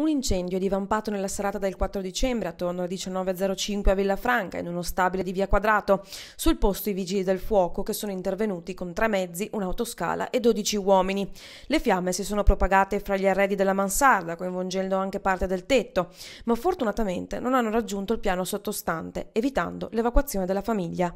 Un incendio è divampato nella serata del 4 dicembre attorno alle 19.05 a Villafranca in uno stabile di via Quadrato. Sul posto i vigili del fuoco che sono intervenuti con tre mezzi, un'autoscala e 12 uomini. Le fiamme si sono propagate fra gli arredi della mansarda, coinvolgendo anche parte del tetto, ma fortunatamente non hanno raggiunto il piano sottostante, evitando l'evacuazione della famiglia.